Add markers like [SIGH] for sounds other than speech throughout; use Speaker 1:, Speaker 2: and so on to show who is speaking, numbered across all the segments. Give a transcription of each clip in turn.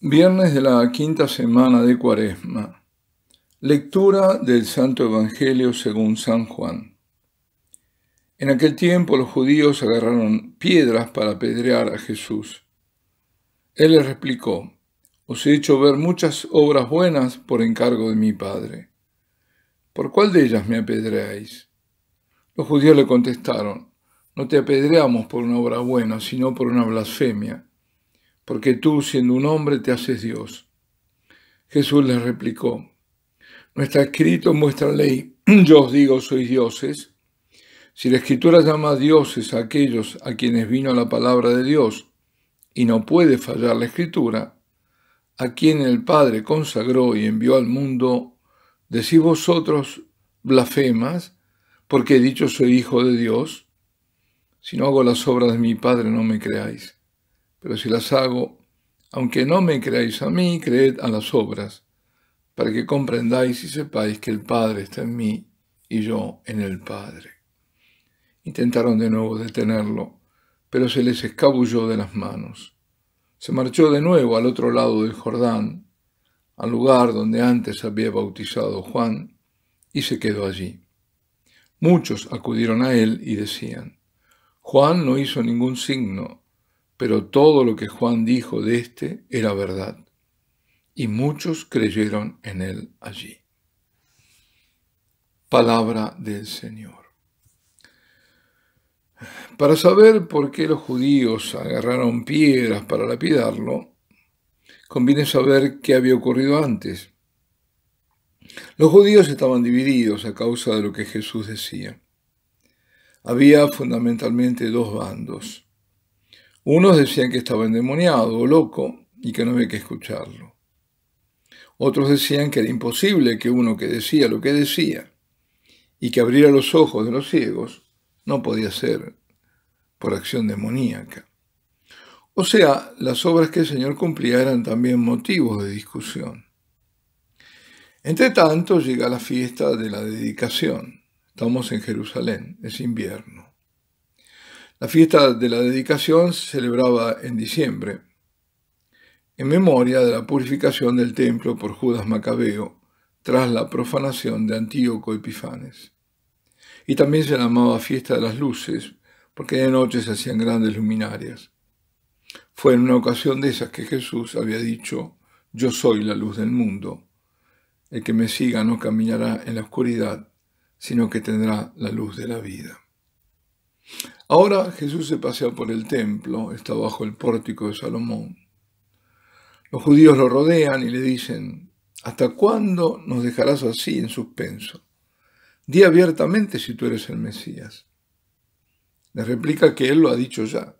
Speaker 1: Viernes de la quinta semana de Cuaresma. Lectura del Santo Evangelio según San Juan. En aquel tiempo los judíos agarraron piedras para apedrear a Jesús. Él les replicó, Os he hecho ver muchas obras buenas por encargo de mi Padre. ¿Por cuál de ellas me apedreáis? Los judíos le contestaron, No te apedreamos por una obra buena, sino por una blasfemia porque tú siendo un hombre te haces Dios. Jesús les replicó, no está escrito en ley, [CLEARS THROAT] yo os digo, sois dioses. Si la escritura llama dioses a aquellos a quienes vino la palabra de Dios, y no puede fallar la escritura, a quien el Padre consagró y envió al mundo, decís vosotros blasfemas, porque he dicho soy hijo de Dios. Si no hago las obras de mi Padre, no me creáis pero si las hago, aunque no me creáis a mí, creed a las obras, para que comprendáis y sepáis que el Padre está en mí y yo en el Padre. Intentaron de nuevo detenerlo, pero se les escabulló de las manos. Se marchó de nuevo al otro lado del Jordán, al lugar donde antes había bautizado Juan, y se quedó allí. Muchos acudieron a él y decían, Juan no hizo ningún signo, pero todo lo que Juan dijo de éste era verdad, y muchos creyeron en él allí. Palabra del Señor. Para saber por qué los judíos agarraron piedras para lapidarlo, conviene saber qué había ocurrido antes. Los judíos estaban divididos a causa de lo que Jesús decía. Había fundamentalmente dos bandos unos decían que estaba endemoniado o loco y que no había que escucharlo. Otros decían que era imposible que uno que decía lo que decía y que abriera los ojos de los ciegos no podía ser por acción demoníaca. O sea, las obras que el Señor cumplía eran también motivos de discusión. Entre tanto llega la fiesta de la dedicación. Estamos en Jerusalén, es invierno. La fiesta de la dedicación se celebraba en diciembre, en memoria de la purificación del templo por Judas Macabeo tras la profanación de Antíoco Epifanes. Y también se llamaba fiesta de las luces, porque de noche se hacían grandes luminarias. Fue en una ocasión de esas que Jesús había dicho, yo soy la luz del mundo. El que me siga no caminará en la oscuridad, sino que tendrá la luz de la vida. Ahora Jesús se pasea por el templo, está bajo el pórtico de Salomón. Los judíos lo rodean y le dicen, ¿hasta cuándo nos dejarás así en suspenso? Di abiertamente si tú eres el Mesías. Le replica que él lo ha dicho ya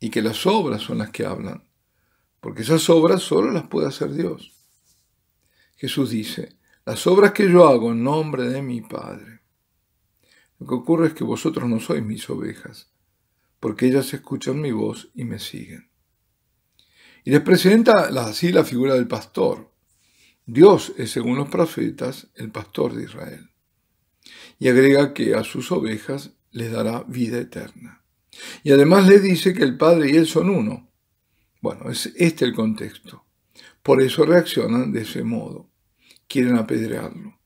Speaker 1: y que las obras son las que hablan, porque esas obras solo las puede hacer Dios. Jesús dice, las obras que yo hago en nombre de mi Padre lo que ocurre es que vosotros no sois mis ovejas, porque ellas escuchan mi voz y me siguen. Y les presenta así la figura del pastor. Dios es, según los profetas, el pastor de Israel. Y agrega que a sus ovejas les dará vida eterna. Y además le dice que el Padre y Él son uno. Bueno, es este el contexto. Por eso reaccionan de ese modo. Quieren apedrearlo.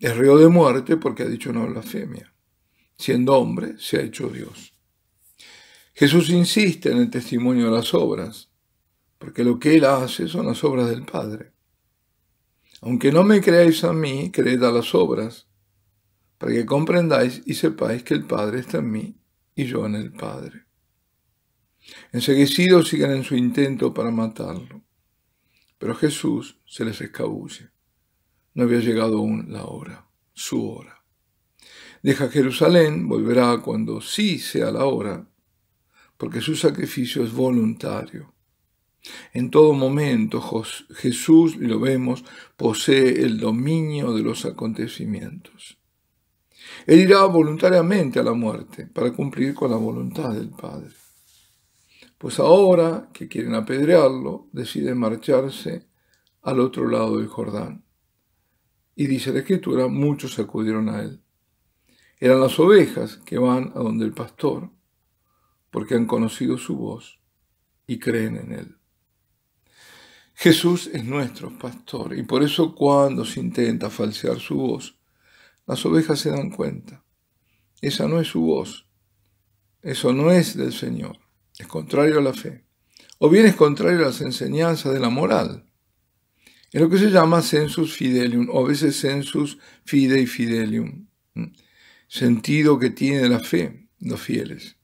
Speaker 1: Es río de muerte porque ha dicho una blasfemia siendo hombre, se ha hecho Dios. Jesús insiste en el testimonio de las obras, porque lo que Él hace son las obras del Padre. Aunque no me creáis a mí, creed a las obras, para que comprendáis y sepáis que el Padre está en mí y yo en el Padre. Enseguecidos siguen en su intento para matarlo, pero Jesús se les escabulle. No había llegado aún la hora, su hora. Deja Jerusalén, volverá cuando sí sea la hora, porque su sacrificio es voluntario. En todo momento Jesús, y lo vemos, posee el dominio de los acontecimientos. Él irá voluntariamente a la muerte para cumplir con la voluntad del Padre. Pues ahora que quieren apedrearlo, decide marcharse al otro lado del Jordán. Y dice la escritura, muchos acudieron a él. Eran las ovejas que van a donde el pastor, porque han conocido su voz y creen en él. Jesús es nuestro pastor y por eso cuando se intenta falsear su voz, las ovejas se dan cuenta. Esa no es su voz. Eso no es del Señor. Es contrario a la fe. O bien es contrario a las enseñanzas de la moral. Es lo que se llama sensus fidelium o a veces sensus fidei fidelium sentido que tiene la fe los fieles.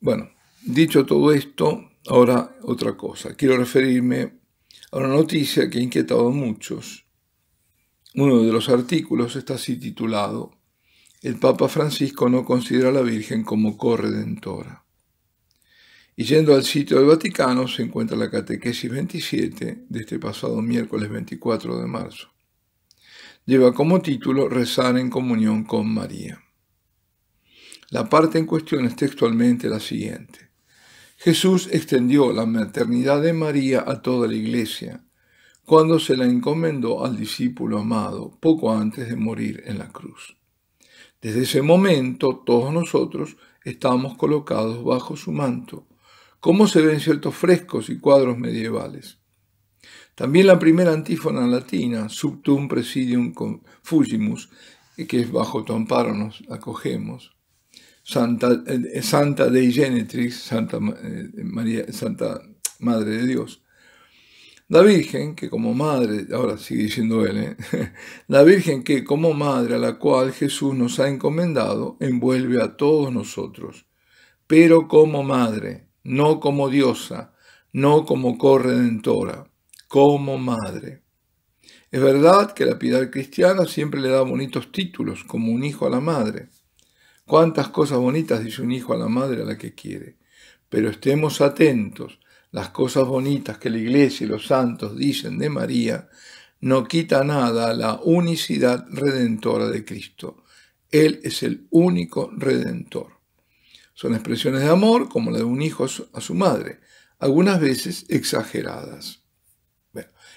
Speaker 1: Bueno, dicho todo esto, ahora otra cosa. Quiero referirme a una noticia que ha inquietado a muchos. Uno de los artículos está así titulado El Papa Francisco no considera a la Virgen como corredentora. Y yendo al sitio del Vaticano se encuentra la catequesis 27 de este pasado miércoles 24 de marzo lleva como título Rezar en comunión con María. La parte en cuestión es textualmente la siguiente. Jesús extendió la maternidad de María a toda la iglesia cuando se la encomendó al discípulo amado poco antes de morir en la cruz. Desde ese momento todos nosotros estamos colocados bajo su manto, como se ven ciertos frescos y cuadros medievales. También la primera antífona latina, Subtum Presidium Fugimus, que es bajo tu amparo nos acogemos. Santa, eh, Santa Dei Genetrix, Santa, eh, María, Santa Madre de Dios. La Virgen, que como madre, ahora sigue diciendo él, ¿eh? [LAUGHS] la Virgen que como madre a la cual Jesús nos ha encomendado, envuelve a todos nosotros, pero como madre, no como diosa, no como corredentora como madre. Es verdad que la piedad cristiana siempre le da bonitos títulos, como un hijo a la madre. Cuántas cosas bonitas dice un hijo a la madre a la que quiere. Pero estemos atentos, las cosas bonitas que la iglesia y los santos dicen de María no quita nada a la unicidad redentora de Cristo. Él es el único redentor. Son expresiones de amor como la de un hijo a su madre, algunas veces exageradas.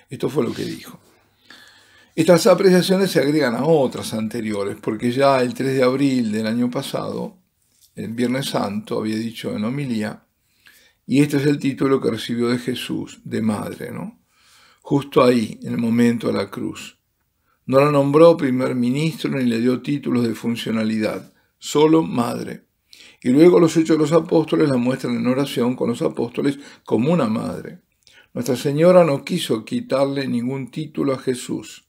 Speaker 1: Esto fue lo que dijo. Estas apreciaciones se agregan a otras anteriores, porque ya el 3 de abril del año pasado, el Viernes Santo, había dicho en homilía, y este es el título que recibió de Jesús, de madre, ¿no? Justo ahí, en el momento de la cruz. No la nombró primer ministro ni le dio títulos de funcionalidad, solo madre. Y luego los hechos de los apóstoles la muestran en oración con los apóstoles como una madre. Nuestra Señora no quiso quitarle ningún título a Jesús.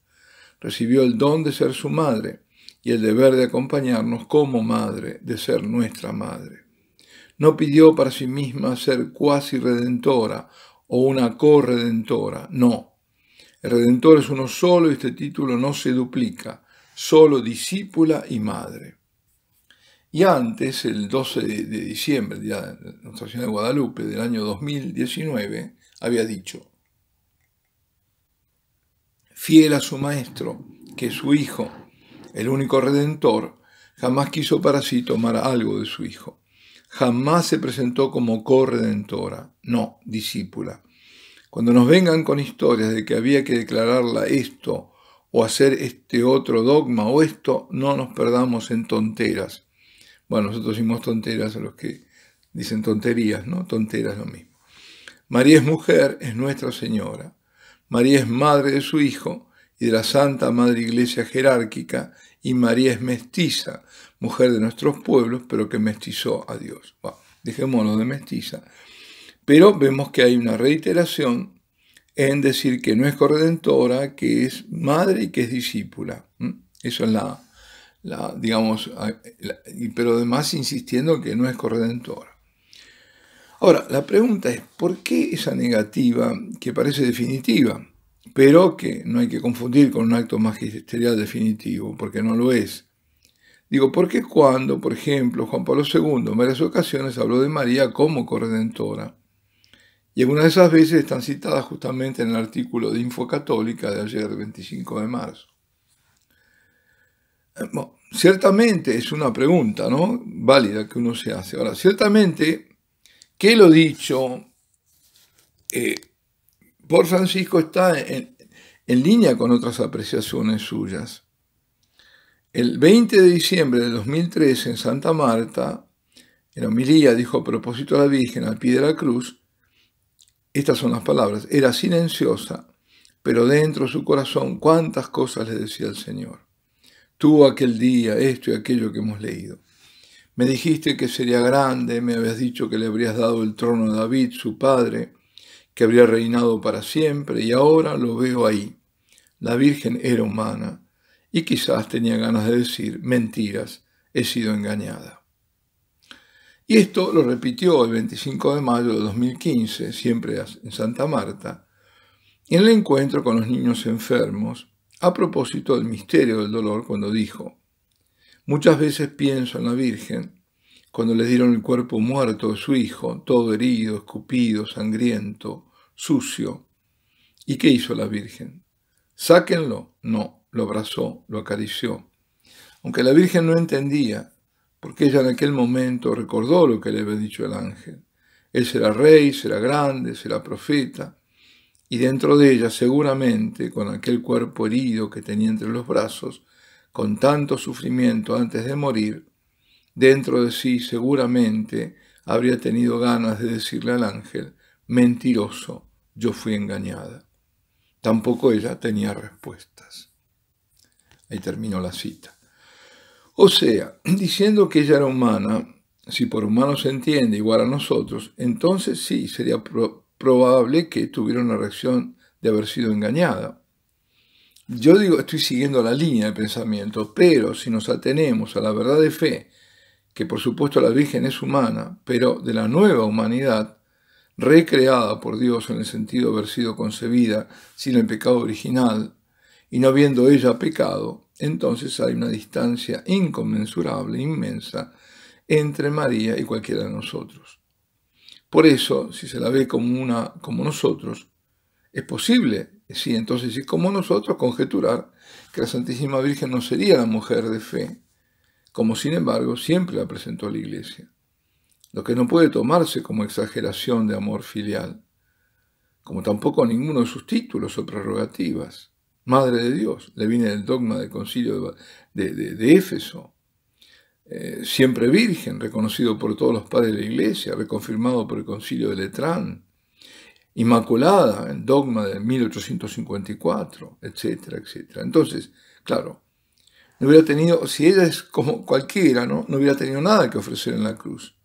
Speaker 1: Recibió el don de ser su madre y el deber de acompañarnos como madre, de ser nuestra madre. No pidió para sí misma ser cuasi redentora o una corredentora, no. El redentor es uno solo y este título no se duplica, solo discípula y madre. Y antes, el 12 de diciembre, día de Nuestra Señora de Guadalupe del año 2019, había dicho. Fiel a su maestro, que su hijo, el único redentor, jamás quiso para sí tomar algo de su hijo. Jamás se presentó como corredentora, no discípula. Cuando nos vengan con historias de que había que declararla esto o hacer este otro dogma o esto, no nos perdamos en tonteras. Bueno, nosotros hicimos tonteras a los que dicen tonterías, ¿no? Tonteras lo mismo. María es mujer, es Nuestra Señora. María es madre de su Hijo y de la Santa Madre Iglesia jerárquica, y María es mestiza, mujer de nuestros pueblos, pero que mestizó a Dios. Bueno, dejémonos de mestiza. Pero vemos que hay una reiteración en decir que no es corredentora, que es madre y que es discípula. ¿Mm? Eso es la, la digamos, pero además insistiendo que no es corredentora. Ahora, la pregunta es, ¿por qué esa negativa que parece definitiva, pero que no hay que confundir con un acto magisterial definitivo, porque no lo es? Digo, ¿por qué cuando, por ejemplo, Juan Pablo II en varias ocasiones habló de María como corredentora? Y algunas de esas veces están citadas justamente en el artículo de Info Católica de ayer, 25 de marzo. ciertamente es una pregunta, ¿no? Válida que uno se hace. Ahora, ciertamente que lo dicho eh, por Francisco está en, línea con otras apreciaciones suyas. El 20 de diciembre de 2013 en Santa Marta, en homilía dijo a propósito a la Virgen al pie de la cruz, estas son las palabras, era silenciosa, pero dentro de su corazón cuántas cosas le decía el Señor. Tuvo aquel día esto y aquello que hemos leído. Me dijiste que sería grande, me habías dicho que le habrías dado el trono a David, su padre, que habría reinado para siempre, y ahora lo veo ahí. La Virgen era humana, y quizás tenía ganas de decir, mentiras, he sido engañada. Y esto lo repitió el 25 de mayo de 2015, siempre en Santa Marta, en el encuentro con los niños enfermos, a propósito del misterio del dolor, cuando dijo, Muchas veces pienso en la Virgen, cuando le dieron el cuerpo muerto de su hijo, todo herido, escupido, sangriento, sucio. ¿Y qué hizo la Virgen? Sáquenlo. No, lo abrazó, lo acarició. Aunque la Virgen no entendía, porque ella en aquel momento recordó lo que le había dicho el ángel. Él será rey, será grande, será profeta. Y dentro de ella, seguramente, con aquel cuerpo herido que tenía entre los brazos, con tanto sufrimiento antes de morir, dentro de sí seguramente habría tenido ganas de decirle al ángel, mentiroso, yo fui engañada. Tampoco ella tenía respuestas. Ahí terminó la cita. O sea, diciendo que ella era humana, si por humano se entiende igual a nosotros, entonces sí, sería probable que tuviera una reacción de haber sido engañada. Yo digo, estoy siguiendo la línea de pensamiento, pero si nos atenemos a la verdad de fe, que por supuesto la Virgen es humana, pero de la nueva humanidad, recreada por Dios en el sentido de haber sido concebida sin el pecado original, y no habiendo ella pecado, entonces hay una distancia inconmensurable, inmensa, entre María y cualquiera de nosotros. Por eso, si se la ve como, una, como nosotros, es posible Sí, entonces, ¿y como nosotros conjeturar que la Santísima Virgen no sería la mujer de fe, como sin embargo siempre la presentó la Iglesia? Lo que no puede tomarse como exageración de amor filial, como tampoco ninguno de sus títulos o prerrogativas. Madre de Dios, le viene del dogma del concilio de, Éfeso. Eh, siempre virgen, reconocido por todos los padres de la Iglesia, reconfirmado por el concilio de Letrán, Inmaculada, el dogma de 1854, etcétera, etcétera. Entonces, claro, no hubiera tenido, si ella es como cualquiera, ¿no? no hubiera tenido nada que ofrecer en la cruz,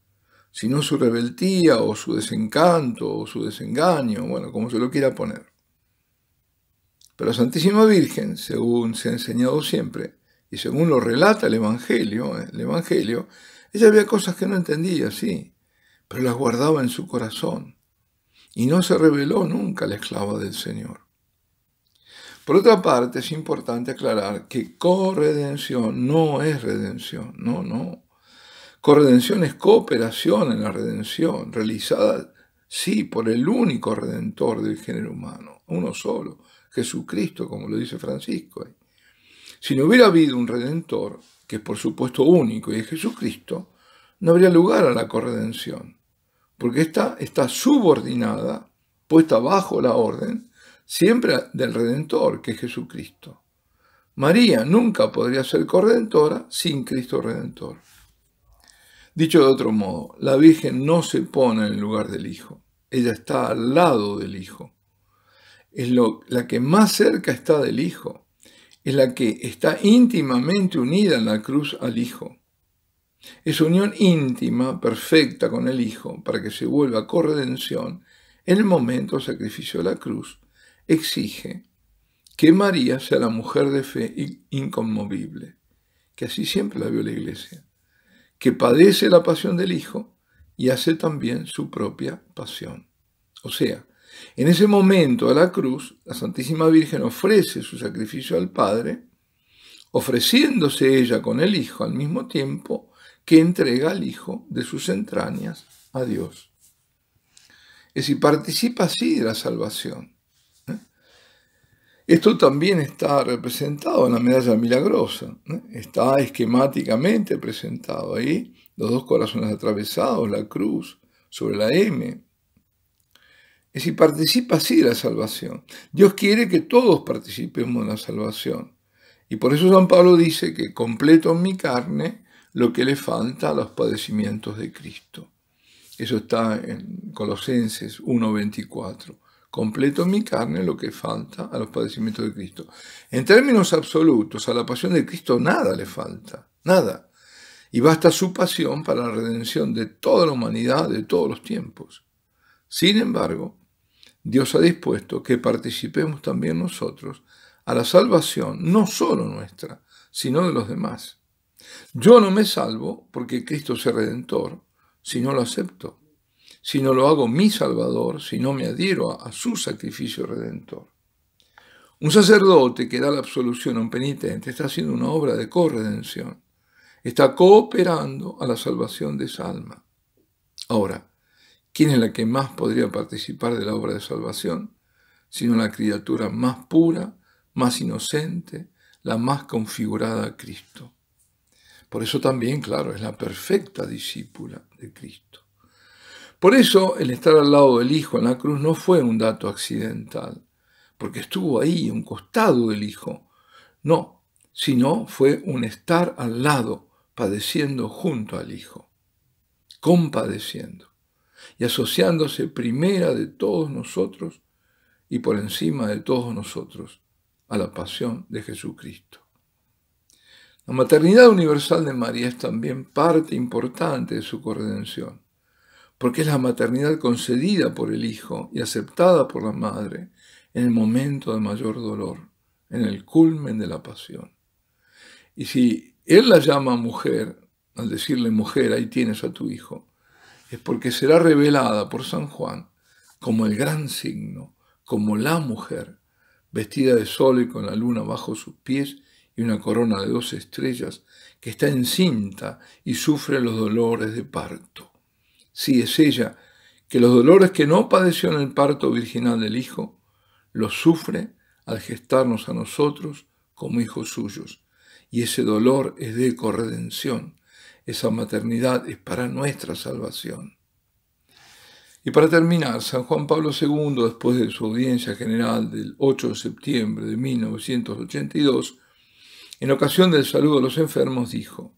Speaker 1: sino su rebeldía o su desencanto o su desengaño, bueno, como se lo quiera poner. Pero la Santísima Virgen, según se ha enseñado siempre, y según lo relata el Evangelio, ¿eh? el Evangelio, ella había cosas que no entendía, sí, pero las guardaba en su corazón y no se reveló nunca la esclava del Señor. Por otra parte, es importante aclarar que corredención no es redención, no, no. Corredención es cooperación en la redención, realizada, sí, por el único redentor del género humano, uno solo, Jesucristo, como lo dice Francisco. Si no hubiera habido un redentor, que es por supuesto único y es Jesucristo, no habría lugar a la corredención porque está subordinada, puesta bajo la orden, siempre del Redentor, que es Jesucristo. María nunca podría ser corredentora sin Cristo Redentor. Dicho de otro modo, la Virgen no se pone en el lugar del Hijo, ella está al lado del Hijo. Es lo, la que más cerca está del Hijo, es la que está íntimamente unida en la cruz al Hijo. Es unión íntima, perfecta con el Hijo, para que se vuelva corredención en el momento del sacrificio de la cruz, exige que María sea la mujer de fe inconmovible, que así siempre la vio la Iglesia, que padece la pasión del Hijo y hace también su propia pasión. O sea, en ese momento a la cruz, la Santísima Virgen ofrece su sacrificio al Padre, ofreciéndose ella con el Hijo al mismo tiempo, que entrega al Hijo de sus entrañas a Dios. Es decir, participa así de la salvación. ¿eh? Esto también está representado en la medalla milagrosa, ¿eh? está esquemáticamente presentado ahí, los dos corazones atravesados, la cruz sobre la M. Es decir, participa así de la salvación. Dios quiere que todos participemos en la salvación. Y por eso San Pablo dice que completo en mi carne lo que le falta a los padecimientos de Cristo. Eso está en Colosenses 1.24. Completo mi carne lo que falta a los padecimientos de Cristo. En términos absolutos, a la pasión de Cristo nada le falta, nada. Y basta su pasión para la redención de toda la humanidad de todos los tiempos. Sin embargo, Dios ha dispuesto que participemos también nosotros a la salvación, no solo nuestra, sino de los demás. Yo no me salvo porque Cristo es el redentor, si no lo acepto, si no lo hago mi salvador, si no me adhiero a, su sacrificio redentor. Un sacerdote que da la absolución a un penitente está haciendo una obra de corredención, está cooperando a la salvación de esa alma. Ahora, ¿quién es la que más podría participar de la obra de salvación? Sino la criatura más pura, más inocente, la más configurada a Cristo. Por eso también, claro, es la perfecta discípula de Cristo. Por eso el estar al lado del Hijo en la cruz no fue un dato accidental, porque estuvo ahí, un costado del Hijo. No, sino fue un estar al lado, padeciendo junto al Hijo, compadeciendo y asociándose primera de todos nosotros y por encima de todos nosotros a la pasión de Jesucristo. La maternidad universal de María es también parte importante de su co-redención, porque es la maternidad concedida por el Hijo y aceptada por la Madre en el momento de mayor dolor, en el culmen de la pasión. Y si Él la llama mujer, al decirle mujer, ahí tienes a tu Hijo, es porque será revelada por San Juan como el gran signo, como la mujer, vestida de sol y con la luna bajo sus pies, y una corona de dos estrellas, que está encinta y sufre los dolores de parto. Si sí, es ella, que los dolores que no padeció en el parto virginal del Hijo, los sufre al gestarnos a nosotros como hijos suyos. Y ese dolor es de corredención. Esa maternidad es para nuestra salvación. Y para terminar, San Juan Pablo II, después de su audiencia general del 8 de septiembre de 1982, en ocasión del saludo a los enfermos dijo,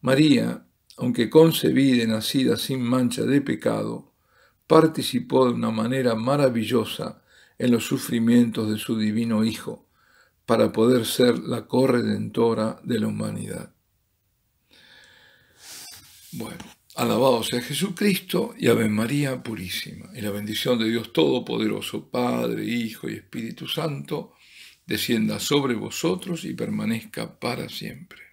Speaker 1: María, aunque concebida y nacida sin mancha de pecado, participó de una manera maravillosa en los sufrimientos de su divino Hijo, para poder ser la corredentora de la humanidad. Bueno, alabado sea Jesucristo y Ave María Purísima, y la bendición de Dios Todopoderoso, Padre, Hijo y Espíritu Santo, descienda sobre vosotros y permanezca para siempre.